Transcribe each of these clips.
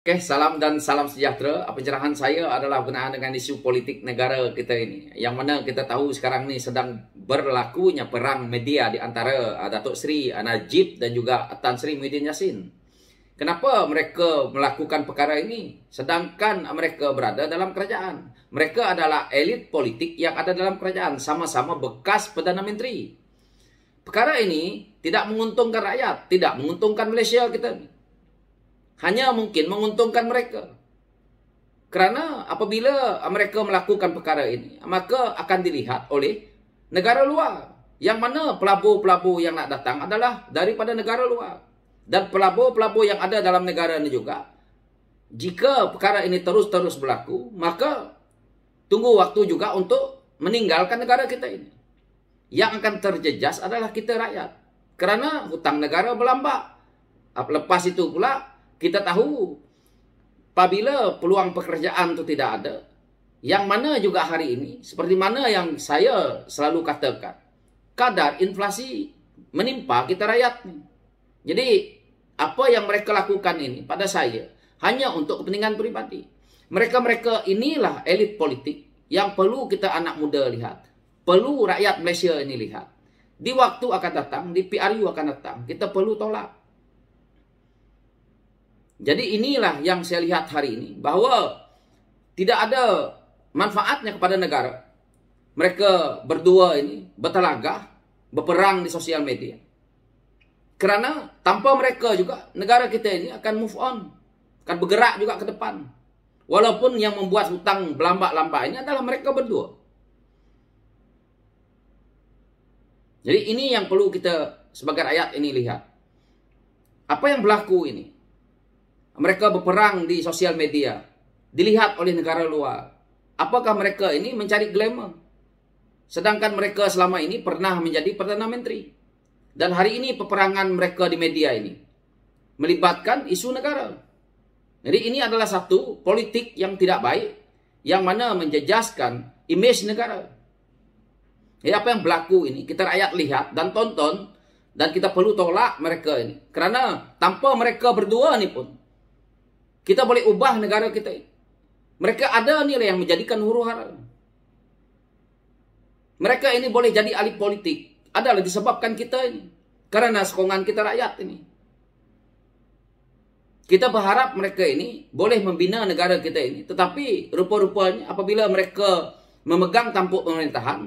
Okay, salam dan salam sejahtera. Pencerahan saya adalah berkenaan dengan isu politik negara kita ini. Yang mana kita tahu sekarang ni sedang berlakunya perang media di antara uh, Datuk Seri Najib dan juga Tan Sri Muhyiddin Yassin. Kenapa mereka melakukan perkara ini sedangkan mereka berada dalam kerajaan? Mereka adalah elit politik yang ada dalam kerajaan sama-sama bekas Perdana Menteri. Perkara ini tidak menguntungkan rakyat, tidak menguntungkan Malaysia kita ini hanya mungkin menguntungkan mereka. Kerana apabila mereka melakukan perkara ini, maka akan dilihat oleh negara luar. Yang mana pelabur-pelabur yang nak datang adalah daripada negara luar. Dan pelabur-pelabur yang ada dalam negara ini juga, jika perkara ini terus-terus berlaku, maka tunggu waktu juga untuk meninggalkan negara kita ini. Yang akan terjejas adalah kita rakyat. Kerana hutang negara berlambak. Lepas itu pula, kita tahu apabila peluang pekerjaan itu tidak ada, yang mana juga hari ini, seperti mana yang saya selalu katakan, kadar inflasi menimpa kita rakyat. Jadi, apa yang mereka lakukan ini pada saya, hanya untuk kepentingan pribadi. Mereka-mereka inilah elit politik yang perlu kita anak muda lihat. Perlu rakyat Malaysia ini lihat. Di waktu akan datang, di PRU akan datang, kita perlu tolak. Jadi inilah yang saya lihat hari ini bahwa tidak ada manfaatnya kepada negara. Mereka berdua ini bertelagah, berperang di sosial media. Kerana tanpa mereka juga negara kita ini akan move on, akan bergerak juga ke depan. Walaupun yang membuat hutang berlambat-lambat ini adalah mereka berdua. Jadi ini yang perlu kita sebagai rakyat ini lihat. Apa yang berlaku ini? mereka berperang di sosial media, dilihat oleh negara luar. Apakah mereka ini mencari glamour? Sedangkan mereka selama ini pernah menjadi Perdana Menteri. Dan hari ini peperangan mereka di media ini melibatkan isu negara. Jadi ini adalah satu politik yang tidak baik yang mana menjejaskan imej negara. Jadi apa yang berlaku ini kita rakyat lihat dan tonton dan kita perlu tolak mereka ini. Kerana tanpa mereka berdua ni pun kita boleh ubah negara kita ini. Mereka ada nilai yang menjadikan huru hara. Mereka ini boleh jadi ahli politik. Adalah disebabkan kita ini. Karena sokongan kita rakyat ini. Kita berharap mereka ini boleh membina negara kita ini. Tetapi rupa-rupanya apabila mereka memegang tampuk pemerintahan,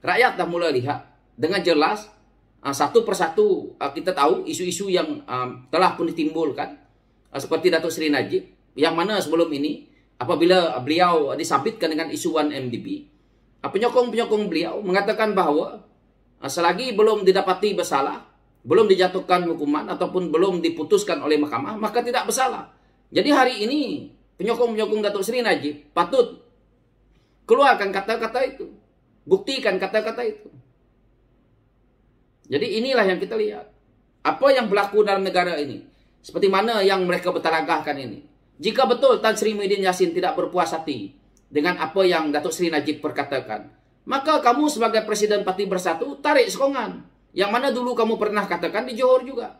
rakyat dah mula lihat dengan jelas ah, satu persatu ah, kita tahu isu-isu yang ah, telah pun ditimbulkan. Ah, seperti Datuk Seri Najib yang mana sebelum ini apabila beliau disabitkan dengan isu 1MDB ah, penyokong-penyokong beliau mengatakan bahawa ah, selagi belum didapati bersalah belum dijatuhkan hukuman ataupun belum diputuskan oleh mahkamah maka tidak bersalah jadi hari ini penyokong-penyokong Datuk Seri Najib patut keluarkan kata-kata itu buktikan kata-kata itu jadi inilah yang kita lihat apa yang berlaku dalam negara ini seperti mana yang mereka bertaragahkan ini. Jika betul Tan Sri Muhyiddin Yassin tidak berpuas hati dengan apa yang Datuk Seri Najib perkatakan, maka kamu sebagai Presiden Parti Bersatu tarik sokongan. Yang mana dulu kamu pernah katakan di Johor juga.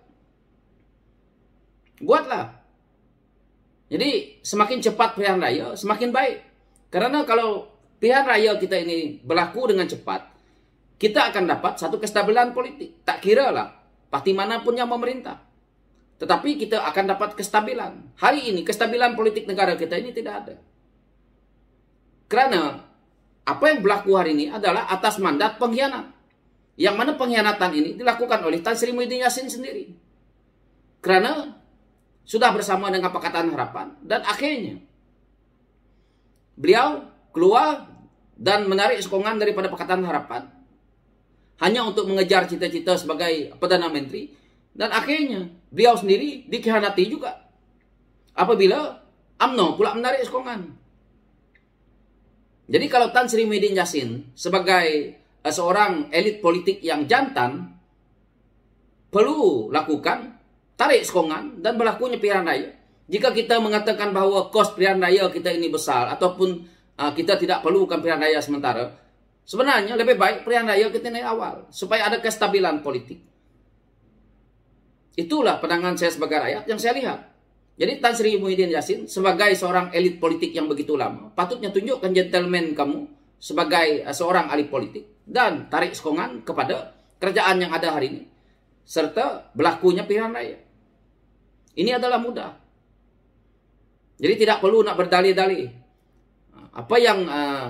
Buatlah. Jadi semakin cepat pilihan raya, semakin baik. Karena kalau pilihan raya kita ini berlaku dengan cepat, kita akan dapat satu kestabilan politik. Tak kira lah, parti manapun yang memerintah. Tetapi kita akan dapat kestabilan. Hari ini kestabilan politik negara kita ini tidak ada. Karena apa yang berlaku hari ini adalah atas mandat pengkhianat. Yang mana pengkhianatan ini dilakukan oleh Tan Sri Muhyiddin Yassin sendiri. Karena sudah bersama dengan Pakatan Harapan. Dan akhirnya beliau keluar dan menarik sokongan daripada Pakatan Harapan. Hanya untuk mengejar cita-cita sebagai Perdana Menteri. Dan akhirnya beliau sendiri dikhianati juga. Apabila amno pula menarik sokongan. Jadi kalau Tan Sri Medin Yassin sebagai eh, seorang elit politik yang jantan perlu lakukan tarik sokongan dan berlakunya pilihan raya. Jika kita mengatakan bahawa kos pilihan raya kita ini besar ataupun uh, kita tidak perlu perlukan pilihan raya sementara, sebenarnya lebih baik pilihan raya kita naik awal supaya ada kestabilan politik. Itulah pandangan saya sebagai rakyat yang saya lihat. Jadi Tan Sri Muhyiddin Yassin sebagai seorang elit politik yang begitu lama, patutnya tunjukkan gentleman kamu sebagai eh, seorang ahli politik dan tarik sokongan kepada kerjaan yang ada hari ini serta berlakunya pilihan raya. Ini adalah mudah. Jadi tidak perlu nak berdalih-dalih. Eh, apa yang uh,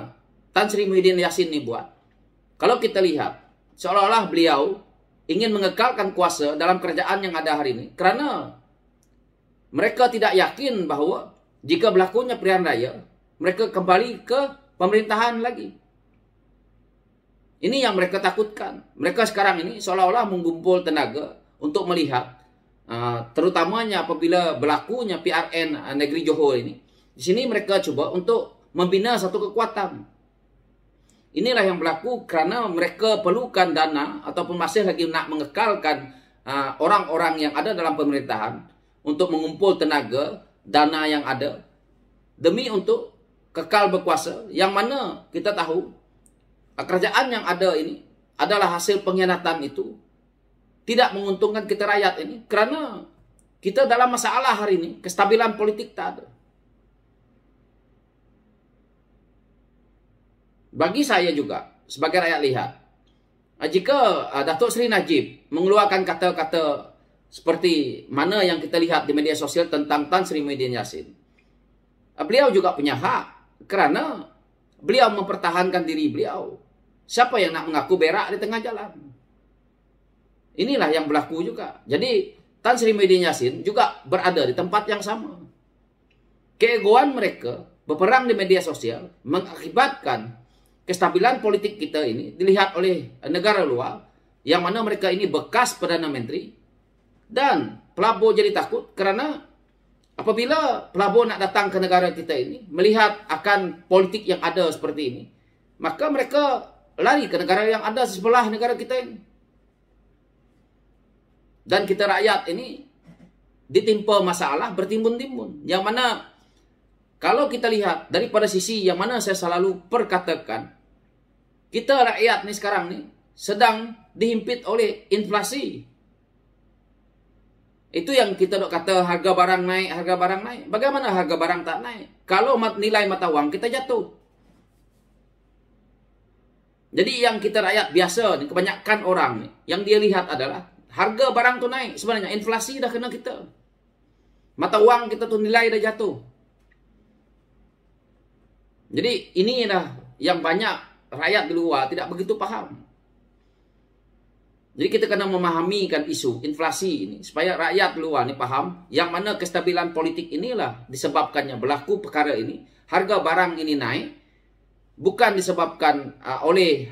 Tan Sri Muhyiddin Yassin ni buat, kalau kita lihat, seolah-olah beliau ingin mengekalkan kuasa dalam kerajaan yang ada hari ini kerana mereka tidak yakin bahawa jika berlakunya pilihan raya, mereka kembali ke pemerintahan lagi. Ini yang mereka takutkan. Mereka sekarang ini seolah-olah mengumpul tenaga untuk melihat uh, terutamanya apabila berlakunya PRN uh, negeri Johor ini. Di sini mereka cuba untuk membina satu kekuatan Inilah yang berlaku kerana mereka perlukan dana ataupun masih lagi nak mengekalkan ah, orang-orang yang ada dalam pemerintahan untuk mengumpul tenaga, dana yang ada demi untuk kekal berkuasa yang mana kita tahu ah, kerajaan yang ada ini adalah hasil pengkhianatan itu tidak menguntungkan kita rakyat ini kerana kita dalam masalah hari ini kestabilan politik tak ada. bagi saya juga sebagai rakyat lihat ah, jika ah, Datuk Seri Najib mengeluarkan kata-kata seperti mana yang kita lihat di media sosial tentang Tan Sri Muhyiddin Yassin ah, beliau juga punya hak kerana beliau mempertahankan diri beliau siapa yang nak mengaku berak di tengah jalan inilah yang berlaku juga jadi Tan Sri Muhyiddin Yassin juga berada di tempat yang sama keegoan mereka berperang di media sosial mengakibatkan kestabilan politik kita ini dilihat oleh negara luar yang mana mereka ini bekas Perdana Menteri dan pelabur jadi takut kerana apabila pelabur nak datang ke negara kita ini melihat akan politik yang ada seperti ini maka mereka lari ke negara yang ada sebelah negara kita ini dan kita rakyat ini ditimpa masalah bertimbun-timbun yang mana kalau kita lihat daripada sisi yang mana saya selalu perkatakan, kita rakyat ni sekarang ni sedang dihimpit oleh inflasi. Itu yang kita nak kata harga barang naik, harga barang naik. Bagaimana harga barang tak naik? Kalau nilai mata wang kita jatuh. Jadi yang kita rakyat biasa, kebanyakan orang yang dia lihat adalah harga barang tu naik. Sebenarnya inflasi dah kena kita. Mata wang kita tu nilai dah jatuh. Jadi ini dah yang banyak rakyat di luar tidak begitu paham. Jadi kita kena memahami kan isu inflasi ini supaya rakyat luar ni paham yang mana kestabilan politik inilah disebabkannya berlaku perkara ini. Harga barang ini naik bukan disebabkan uh, oleh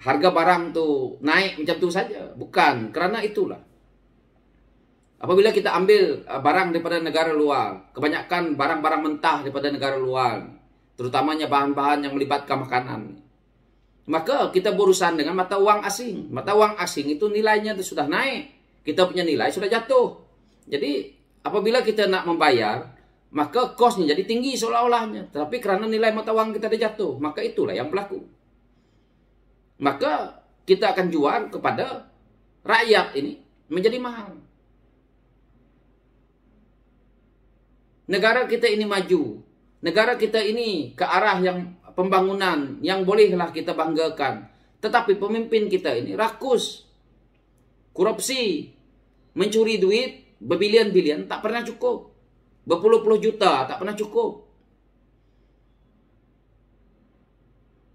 harga barang tu naik macam tu saja, bukan kerana itulah. Apabila kita ambil uh, barang daripada negara luar, kebanyakan barang-barang mentah daripada negara luar terutamanya bahan-bahan yang melibatkan makanan. Maka kita berurusan dengan mata uang asing. Mata uang asing itu nilainya itu sudah naik. Kita punya nilai sudah jatuh. Jadi apabila kita nak membayar, maka kosnya jadi tinggi seolah-olahnya. Tetapi kerana nilai mata uang kita sudah jatuh, maka itulah yang berlaku. Maka kita akan jual kepada rakyat ini menjadi mahal. Negara kita ini maju, negara kita ini ke arah yang pembangunan yang bolehlah kita banggakan. Tetapi pemimpin kita ini rakus, korupsi, mencuri duit berbilion-bilion tak pernah cukup. Berpuluh-puluh juta tak pernah cukup.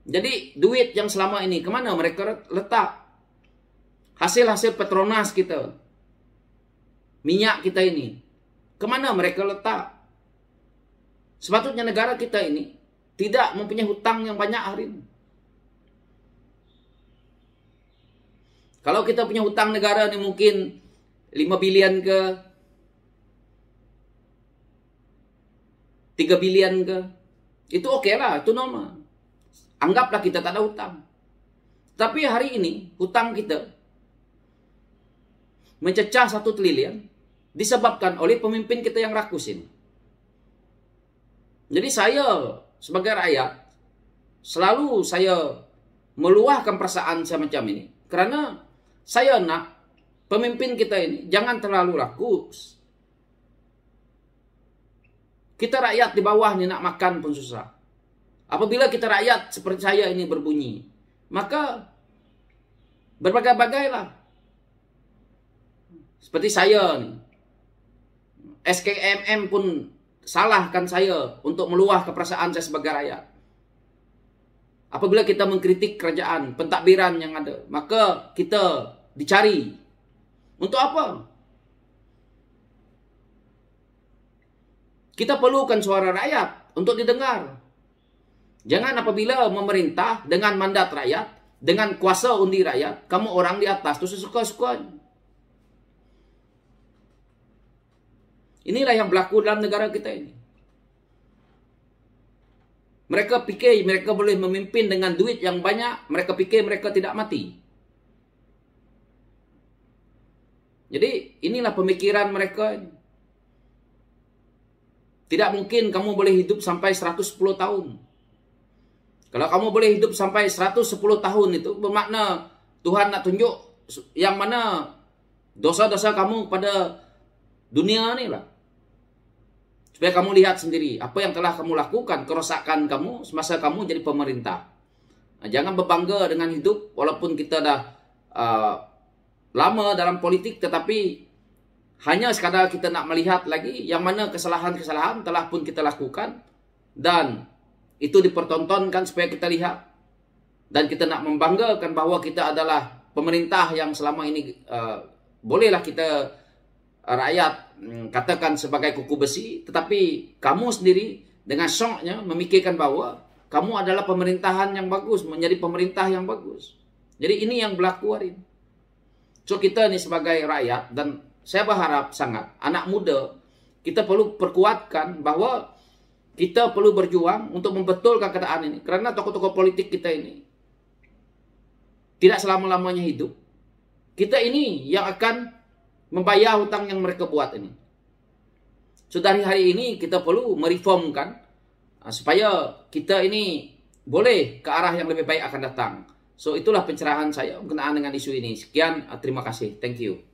Jadi duit yang selama ini kemana mereka letak? Hasil-hasil Petronas kita, minyak kita ini, kemana mereka letak? Sepatutnya negara kita ini tidak mempunyai hutang yang banyak hari ini. Kalau kita punya hutang negara ini mungkin 5 bilion ke 3 bilion ke itu oke okay lah, itu normal. Anggaplah kita tak ada hutang. Tapi hari ini hutang kita mencecah satu triliun disebabkan oleh pemimpin kita yang rakus ini. Jadi saya sebagai rakyat selalu saya meluahkan perasaan semacam ini kerana saya nak pemimpin kita ini jangan terlalu rakus. Kita rakyat di bawah ni nak makan pun susah. Apabila kita rakyat seperti saya ini berbunyi, maka berbagai-bagailah. Seperti saya ni SKMM pun salahkan saya untuk meluah keperasaan saya sebagai rakyat. Apabila kita mengkritik kerajaan, pentadbiran yang ada, maka kita dicari. Untuk apa? Kita perlukan suara rakyat untuk didengar. Jangan apabila memerintah dengan mandat rakyat, dengan kuasa undi rakyat, kamu orang di atas itu sesuka-sukanya. Inilah yang berlaku dalam negara kita ini. Mereka fikir mereka boleh memimpin dengan duit yang banyak, mereka fikir mereka tidak mati. Jadi inilah pemikiran mereka. Tidak mungkin kamu boleh hidup sampai 110 tahun. Kalau kamu boleh hidup sampai 110 tahun itu bermakna Tuhan nak tunjuk yang mana dosa-dosa kamu pada dunia ni lah. Supaya kamu lihat sendiri apa yang telah kamu lakukan, kerosakan kamu semasa kamu jadi pemerintah. Nah, jangan berbangga dengan hidup walaupun kita dah uh, lama dalam politik tetapi hanya sekadar kita nak melihat lagi yang mana kesalahan-kesalahan telah pun kita lakukan dan itu dipertontonkan supaya kita lihat dan kita nak membanggakan bahawa kita adalah pemerintah yang selama ini uh, bolehlah kita rakyat mm, katakan sebagai kuku besi tetapi kamu sendiri dengan syoknya memikirkan bahwa kamu adalah pemerintahan yang bagus menjadi pemerintah yang bagus jadi ini yang berlaku hari ini so kita ini sebagai rakyat dan saya berharap sangat anak muda kita perlu perkuatkan bahwa kita perlu berjuang untuk membetulkan keadaan ini kerana tokoh-tokoh politik kita ini tidak selama-lamanya hidup kita ini yang akan membayar hutang yang mereka buat ini. So dari hari ini kita perlu mereformkan ah, supaya kita ini boleh ke arah yang lebih baik akan datang. So itulah pencerahan saya berkenaan dengan isu ini. Sekian, ah, terima kasih. Thank you.